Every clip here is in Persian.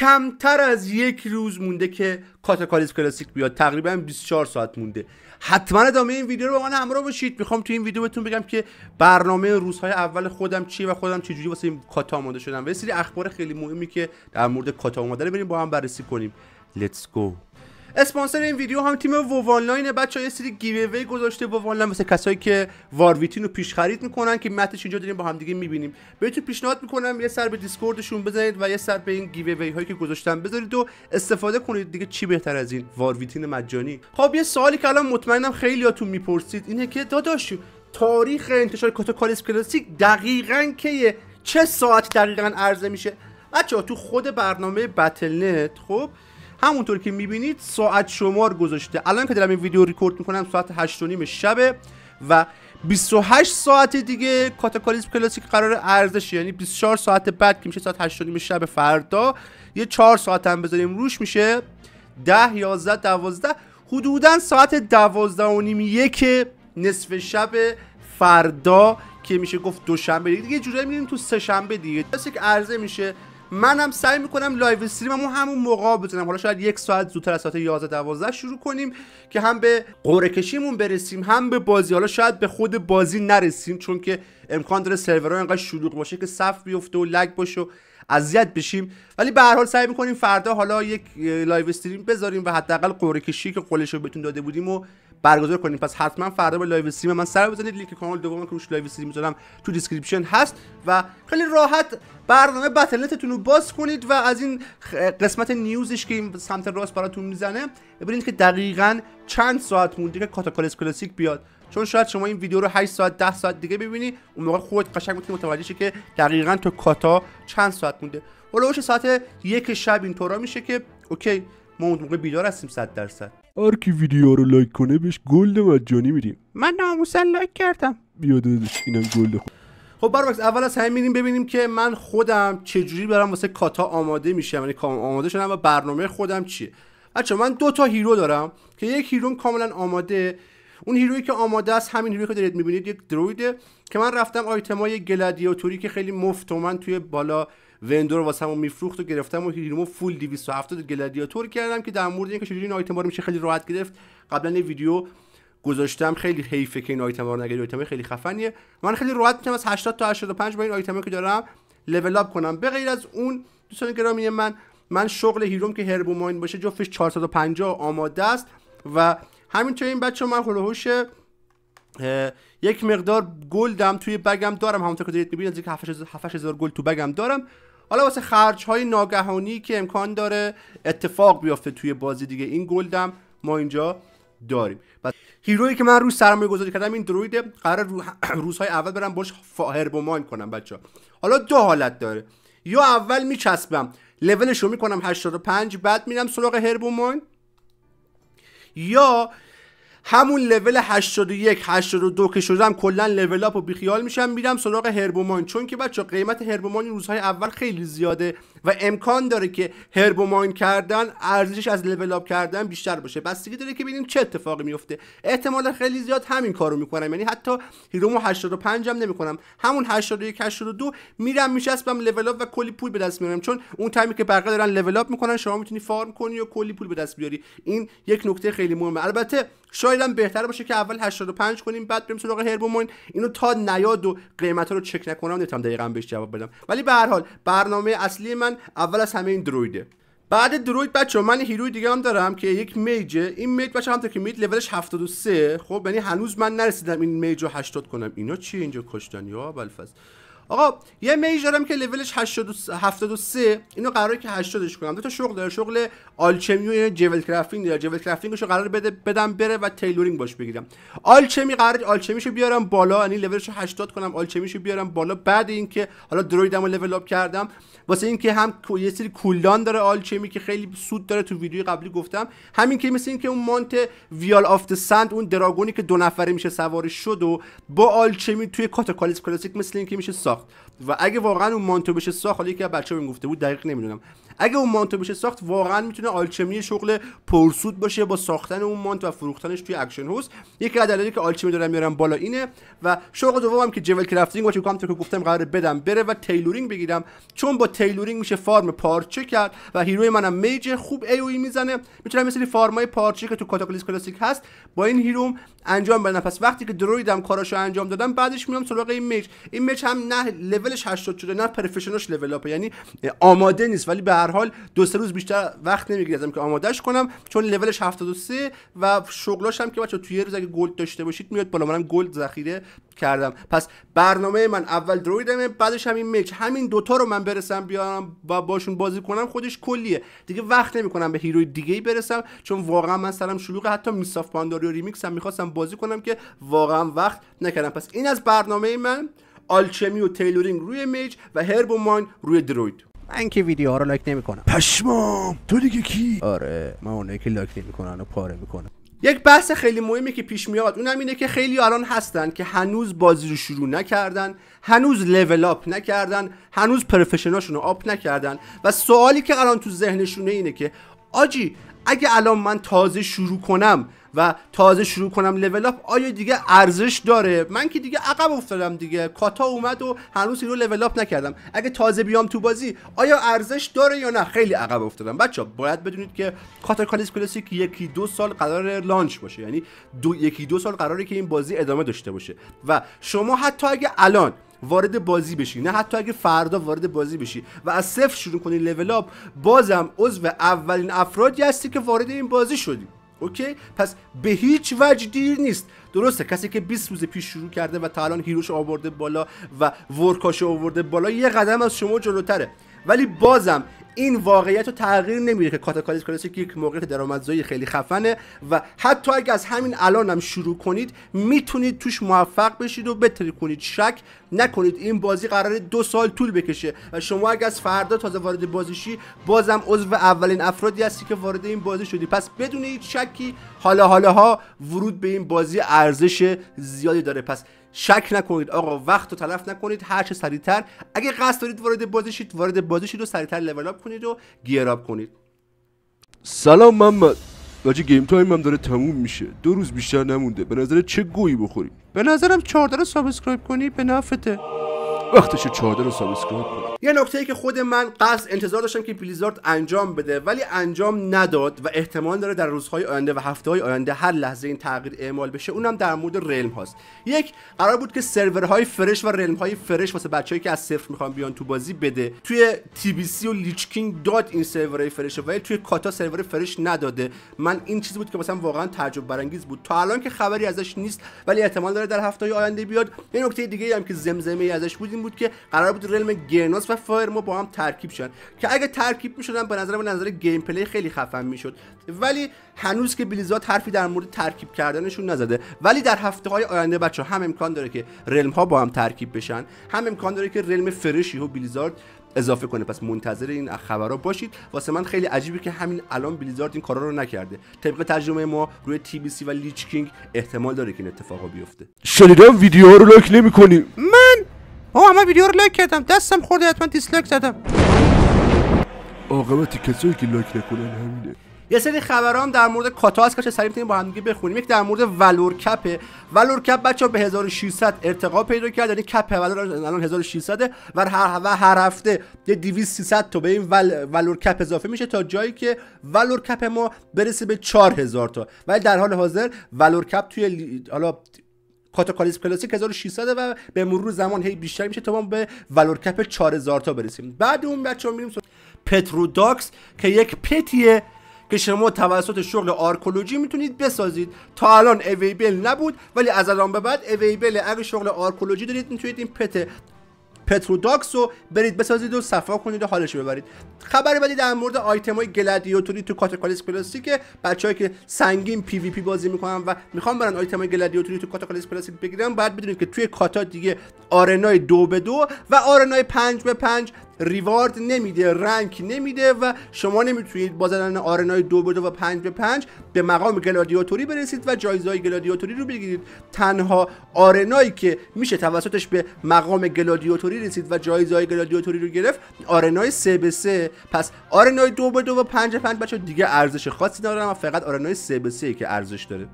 کمتر از یک روز مونده که کاتاکالیز کلاسیک بیاد تقریبا 24 ساعت مونده حتما ادامه این ویدیو رو با من همراه باشید میخوام تو این ویدیو بهتون بگم که برنامه روزهای اول خودم چیه و خودم چجوری واسه این کاتا آماده شدم و یه سری اخبار خیلی مهمی که در مورد کاتا رو بریم با هم بررسی کنیم Let's go اسپانسر این ویدیو هم تیم وو بچه ها یه سری گیووی گذاشته وانلاین مثل کسایی که وارویتین رو پیش خرید میکنن که متش اینجا داریم با هم دیگه میبینیم بهتون پیشنهاد میکنم یه سر به دیسکوردشون بزنید و یه سر به این گیوی هایی که گذاشتن بذارید و استفاده کنید دیگه چی بهتر از این وارویتین مجانی خب یه سوالی که الان مطمئنم خیلیاتون میپرسید اینه که داداش تاریخ انتشار کاتاکالیس کلاسیک دقیقا که چه ساعت دقیقاً عرضه میشه تو خود برنامه بتل نت خب همونطور که میبینید ساعت شمار گذاشته الان که دارم این ویدیو ریکورد میکنم ساعت 8 و شبه و 28 ساعت دیگه کاتاکالیزم کلاسیک قرار ارزش یعنی 24 ساعت بعد که میشه ساعت 8 و شب فردا یه 4 ساعت هم بذاریم روش میشه 10 11 12 حدودا ساعت 12 و نیم یک نصف شب فردا که میشه گفت دوشنبه دیگه یه جوری میریم تو سه شنبه دیگه که عرضه میشه منم سعی میکنم لایو و همون موقع بزنم حالا شاید یک ساعت زودتر از ساعت 11 12 شروع کنیم که هم به قرعه کشیمون برسیم هم به بازی حالا شاید به خود بازی نرسیم چون که امکان داره سرورها انقدر شلوغ باشه که صف بیفته و لگ باشه و اذیت بشیم ولی به هر حال سعی میکنیم فردا حالا یک لایو استریم بذاریم و حداقل قرعه کشی که قولش رو بهتون داده بودیم و برگزار کنیم پس حتما فردا به لایو استریم من سر بزنید لینک کانال دوم که روش لایو استریم میذارم تو دیسکریپشن هست و خیلی راحت برنامه بتلنتتون رو باز کنید و از این قسمت نیوزش که این سمت راست براتون میزنه ببینید که دقیقا چند ساعت مونده که کاتاکالس کلاسیک بیاد چون شاید شما این ویدیو رو 8 ساعت 10 ساعت دیگه ببینی اون موقع خودت قشنگ میتونی متوجه شی که دقیقا تو کاتا چند ساعت مونده هلوش ساعت یک شب اینطورا میشه که اوکی ما اون موقع بیدار هستیم 100 درصد هر کی ویدیو رو لایک کنه بهش گلد مجانی میدیم من ناموسن لایک کردم بیاد اینم گلد خود خب برعکس اول از همه میریم ببینیم که من خودم چجوری برم واسه کاتا آماده میشم یعنی آماده شدم و برنامه خودم چیه بچه من دو تا هیرو دارم که یک هیروم کاملا آماده اون هیرویی که آماده است همین هیرویی که دارید میبینید یک درویده که من رفتم آیتمای گلادیاتوری که خیلی مفت من توی بالا وندور واسه همون میفروخت و گرفتم و هیرومو فول 270 گلادیاتور کردم که در مورد اینکه چجوری این آیتم رو میشه خیلی راحت گرفت قبلا این ویدیو گذاشتم خیلی حیفه که این آیتم رو نگیری آیتم خیلی خفنیه من خیلی راحت میتونم از 80 تا 85 با این آیتم که دارم لول اپ کنم به غیر از اون دوستان گرامی من من شغل هیروم که ماین باشه جفتش 450 آماده است و همینطور این بچه من هلوهوش خب یک مقدار گلدم توی بگم دارم همونطور که دارید میبینید نزدیک 7000 گل تو بگم دارم حالا واسه خرج های ناگهانی که امکان داره اتفاق بیفته توی بازی دیگه این گلدم ما اینجا داریم هیروی هیرویی که من روز سرمایه گذاری کردم این دروید قرار رو... روزهای اول برم باش هربوماین کنم بچه حالا دو حالت داره یا اول میچسبم لولش رو میکنم 85 بعد میرم سراغ هربومان Your. همون لول 81 82 که شدم کلا لول اپ بیخیال میشم میرم سراغ هربومان چون که بچه قیمت هربومان روزهای اول خیلی زیاده و امکان داره که هربومان کردن ارزشش از لول اپ کردن بیشتر باشه دیگه داره که ببینیم چه اتفاقی میفته احتمال خیلی زیاد همین کارو میکنم یعنی حتی هیرومو 85 هم نمیکنم همون 81 82 میرم میشستم لول اپ و کلی پول به دست میارم چون اون تایمی که بقیه دارن لول اپ میکنن شما میتونی فارم کنی و کلی پول به دست بیاری این یک نکته خیلی مهمه البته شاید فعلا بهتر باشه که اول 85 کنیم بعد بریم سراغ هربومون اینو تا نیاد و قیمتا رو چک نکنم نمیتونم دقیقا بهش جواب بدم ولی به هر حال برنامه اصلی من اول از همه این درویده بعد دروید بچه من هیروی دیگه هم دارم که یک میجه این میج بچه تا که میج لولش 73 خب یعنی هنوز من نرسیدم این میج رو 80 کنم اینا چی اینجا کشتن یا بلفز آقا یه میجرم که لولش 73 اینو قراره که 80 کنم دو تا شغل داره شغل آلچمی و جول کرافتینگ داره جول کرافتینگشو قرار بده بدم بره و تیلورینگ باش بگیرم آلچمی قرار آلچمیشو بیارم بالا یعنی لولشو 80 کنم آلچمیشو بیارم بالا بعد اینکه حالا درویدمو لول اپ کردم واسه اینکه هم یه سری کولدان داره آلچمی که خیلی سود داره تو ویدیوی قبلی گفتم همین که مثل اینکه اون مونت ویال آفت سند اون دراگونی که دو نفره میشه سواری شد و با آلچمی توی کاتاکالیس کلاسیک مثل اینکه میشه ساخت و اگه واقعا اون مانتو بشه ساخت حالا یکی از بچه‌ها بهم گفته بود دقیق نمیدونم اگه اون مانتو بشه ساخت واقعا میتونه آلچمی شغل پرسود باشه با ساختن اون مانت و فروختنش توی اکشن هوس یکی از دلایلی که آلچمی دارم میارم بالا اینه و شغل دومم که جول کرافتینگ و چیکام که گفتم قرار بدم بره و تیلورینگ بگیرم چون با تیلورینگ میشه فارم پارچه کرد و هیروی منم میج خوب ای, ای e میزنه میتونم مثل فارمای پارچه که تو کاتاکلیس کلاسیک هست با این هیروم انجام بدم پس وقتی که درویدم کاراشو انجام دادم بعدش میام سراغ این میج این میج هم نه لولش 80 شده نه پرفشنالش لول اپ یعنی آماده نیست ولی به هر حال دو سه روز بیشتر وقت نمیگیرم که آمادهش کنم چون لولش 73 و شغلاش هم که بچا توی یه روز اگه گلد داشته باشید میاد بالا منم گلد ذخیره کردم پس برنامه من اول درویدمه بعدش همین میچ همین دوتا رو من برسم بیارم و باشون بازی کنم خودش کلیه دیگه وقت نمیکنم به هیروی دیگه ای برسم چون واقعا من سرم شلوغ حتی میساف و ریمیکس هم میخواستم بازی کنم که واقعا وقت نکردم پس این از برنامه من آلچمی و تیلورینگ روی میج و هرب روی دروید من که ویدیوها رو لایک نمیکنم پشمام تو دیگه کی آره من اونایی که لایک نمیکنن و پاره میکنم یک بحث خیلی مهمی که پیش میاد اونم اینه که خیلی الان هستن که هنوز بازی رو شروع نکردن هنوز لول اپ نکردن هنوز پرفشناشون رو آپ نکردن و سوالی که الان تو ذهنشونه اینه که آجی اگه الان من تازه شروع کنم و تازه شروع کنم لول اپ آیا دیگه ارزش داره من که دیگه عقب افتادم دیگه کاتا اومد و هنوز رو لول اپ نکردم اگه تازه بیام تو بازی آیا ارزش داره یا نه خیلی عقب افتادم بچه باید بدونید که کاتا کالیس کلاسیک یکی دو سال قرار لانچ باشه یعنی دو یکی دو سال قراره که این بازی ادامه داشته باشه و شما حتی اگه الان وارد بازی بشی نه حتی اگه فردا وارد بازی بشی و از صفر شروع کنی لول اپ بازم عضو اولین افرادی هستی که وارد این بازی شدی اوکی پس به هیچ وجه دیر نیست درسته کسی که 20 روز پیش شروع کرده و تا الان هیروش آورده بالا و ورکاش آورده بالا یه قدم از شما جلوتره ولی بازم این واقعیت رو تغییر نمیده که کاتاکالیس کلاسیک یک موقعیت درآمدزایی خیلی خفنه و حتی اگر از همین الان هم شروع کنید میتونید توش موفق بشید و بتری کنید شک نکنید این بازی قرار دو سال طول بکشه و شما اگه از فردا تازه وارد بازیشی بازم عضو اولین افرادی هستی که وارد این بازی شدی پس بدون هیچ شکی حالا حالاها ورود به این بازی ارزش زیادی داره پس شک نکنید آقا وقت رو تلف نکنید هر چه سریعتر اگه قصد دارید وارد بازی شید وارد بازی شید و سریعتر لول اپ کنید و گیر کنید سلام محمد راجع گیم تایم هم داره تموم میشه دو روز بیشتر نمونده به نظر چه گویی بخوریم به نظرم چهار داره سابسکرایب کنی به نفته وقتش 14 رو سابسکرایب کنید یه نکته ای که خود من قصد انتظار داشتم که بلیزارد انجام بده ولی انجام نداد و احتمال داره در روزهای آینده و هفته های آینده هر لحظه این تغییر اعمال بشه اونم در مورد رلم هاست یک قرار بود که سرورهای فرش و رلم های فرش واسه بچه‌ای که از صفر میخوان بیان تو بازی بده توی تی بی سی و لیچکینگ داد این سرورهای فرش ولی توی کاتا سرور فرش نداده من این چیزی بود که مثلا واقعا تعجب برانگیز بود تا الان که خبری ازش نیست ولی احتمال داره در هفته های آینده بیاد یه نکته دیگه هم که زمزمه ازش بودیم این بود که قرار بود رلم گرناس و ما با هم ترکیب شن که اگه ترکیب میشدن به نظر من نظر گیم پلی خیلی خفن میشد ولی هنوز که بلیزارد حرفی در مورد ترکیب کردنشون نزده ولی در هفته های آینده بچه هم امکان داره که رلم ها با هم ترکیب بشن هم امکان داره که رلم فرشی و بلیزارد اضافه کنه پس منتظر این خبرها باشید واسه من خیلی عجیبه که همین الان بلیزارد این کارا رو نکرده طبق ترجمه ما روی تی بی سی و لیچ کینگ احتمال داره که این اتفاقا بیفته شنیدم ویدیو رو لایک نمی‌کنی بابا همه ویدیو رو لایک کردم دستم خورده حتما دیسلایک زدم عاقبت کسایی که لایک نکنن همینه یه سری خبرام در مورد کاتا هست که سریم با هم دیگه بخونیم یک در مورد ولور کپ ولور کپ بچا به 1600 ارتقا پیدا کرد یعنی کپ ولور الان 1600 و هر و هر هفته یه 200 300 تا به این ول... ولور کپ اضافه میشه تا جایی که ولور کپ ما برسه به 4000 تا ولی در حال حاضر ولور کپ توی حالا کاتاکالیس کلاسیک 1600 و به مرور زمان هی بیشتر میشه تا ما به ولور کپ 4000 تا برسیم بعد اون بچه ها میریم پترو پتروداکس که یک پتیه که شما توسط شغل آرکولوژی میتونید بسازید تا الان اویبل نبود ولی از الان به بعد اویبل اگه شغل آرکولوژی دارید میتونید این پت پتروداکس رو برید بسازید و صفا کنید و حالش ببرید خبر بعدی در مورد آیتم های گلادیاتوری تو کاتاکالیس کلاسیک بچه‌ای که سنگین پی وی پی بازی میکنن و میخوام برن آیتم های گلادیاتوری تو کاتاکالیس پلاستیک بگیرن باید بدونید که توی کاتا دیگه آرنای دو به دو و آرنای 5 به پنج ریوارد نمیده رنک نمیده و شما نمیتونید با زدن آرنای 2 به دو و 5 به 5 به مقام گلادیاتوری برسید و جایزه گلادیاتوری رو بگیرید تنها آرنایی که میشه توسطش به مقام گلادیاتوری رسید و جایزه گلادیاتوری رو گرفت آرنای 3 به 3 پس آرنای 2 به 2 و 5 به 5 دیگه ارزش خاصی ندارن و فقط آرنای 3 به 3 که ارزش داره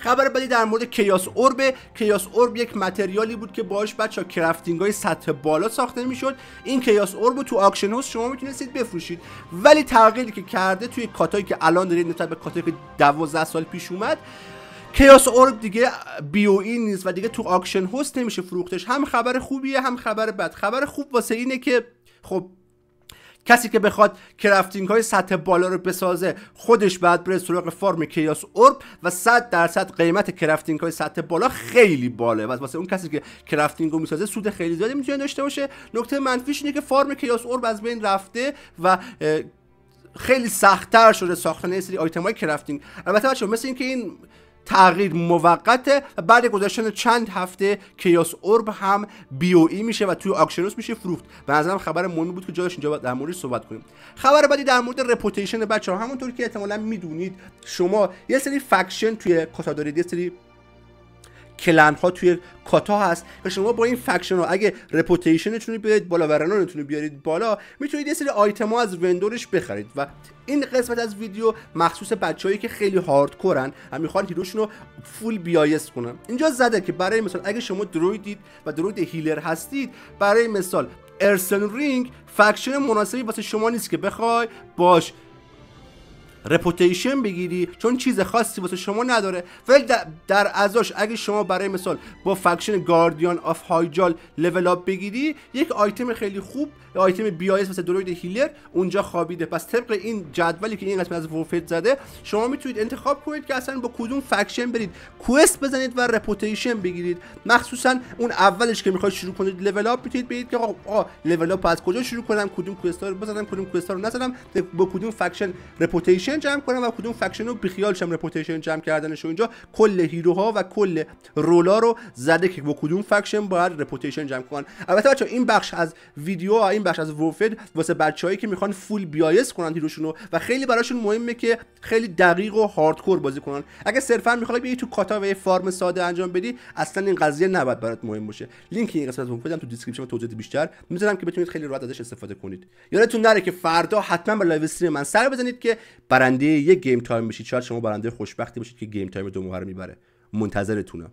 خبر بعدی در مورد کیاس اورب کیاس اورب یک متریالی بود که باهاش بچا کرافتینگ های سطح بالا ساخته میشد این کیاس اورب تو آکشن هاوس شما میتونستید بفروشید ولی تغییری که کرده توی کاتایی که الان دارید نسبت به کاتایی که 12 سال پیش اومد کیاس اورب دیگه بیو این نیست و دیگه تو آکشن هست نمیشه فروختش هم خبر خوبیه هم خبر بد خبر خوب واسه اینه که خب کسی که بخواد کرافتینگ های سطح بالا رو بسازه خودش بعد بره سراغ فارم کیاس اورب و 100 درصد قیمت کرافتینگ های سطح بالا خیلی باله و واسه اون کسی که کرافتینگ رو میسازه سود خیلی زیادی میتونه داشته باشه نکته منفیش اینه که فارم کیاس اورب از بین رفته و خیلی سختتر شده ساختن این سری آیتم های کرافتینگ البته بچه‌ها مثل اینکه این تغییر موقته بعد گذشتن چند هفته کیاس اورب هم ای میشه و توی اکشنوس میشه فروخت به نظرم خبر مهمی بود که جاش اینجا در مورد صحبت کنیم خبر بعدی در مورد رپوتیشن بچه ها همونطور که احتمالا میدونید شما یه سری فکشن توی کاتا دارید یه سری کلن ها توی کاتا هست و شما با این فکشن ها اگه رپوتیشنتون رو بیارید بالا و رو بیارید بالا میتونید یه سری آیتم ها از وندورش بخرید و این قسمت از ویدیو مخصوص بچههایی که خیلی هاردکورن و میخوان هیروشون رو فول بیایس کنن اینجا زده که برای مثال اگه شما درویدید و دروید هیلر هستید برای مثال ارسن رینگ فکشن مناسبی واسه شما نیست که بخوای باش رپوتیشن بگیری چون چیز خاصی واسه شما نداره ولی در ازاش اگه شما برای مثال با فکشن گاردیان آف هایجال لول اپ بگیری یک آیتم خیلی خوب آیتم بیایس واسه دروید هیلر اونجا خوابیده پس طبق این جدولی که این قسمت از ورفت زده شما میتونید انتخاب کنید که اصلا با کدوم فکشن برید کوست بزنید و رپوتیشن بگیرید مخصوصا اون اولش که میخواید شروع کنید لول اپ میتونید بگید که آقا لول اپ از کجا شروع کنم کدوم کوستا رو بزنم کدوم کوستا رو نزنم با کدوم فکشن رپوتیشن رپوتیشن جمع کنم و کدوم فکشن رو شم رپوتیشن جمع کردنش و اینجا کل هیروها و کل رولا رو زده که با کدوم فکشن باید رپوتیشن جمع کنن البته بچه این بخش از ویدیو این بخش از وفد واسه هایی که میخوان فول بیایس کنن هیروشون رو و خیلی براشون مهمه که خیلی دقیق و هاردکور بازی کنن اگه صرفا میخوای بیای تو کاتا و فارم ساده انجام بدی اصلا این قضیه نباید برات مهم باشه لینک این قسمت تو تو دیسکریپشن توضیح بیشتر میذارم که بتونید خیلی راحت ازش استفاده کنید یادتون نره که فردا حتما به لایو استریم من سر بزنید که برنده یک گیم تایم بشید شاید شما برنده خوشبختی باشید که گیم تایم دو رو میبره منتظرتونم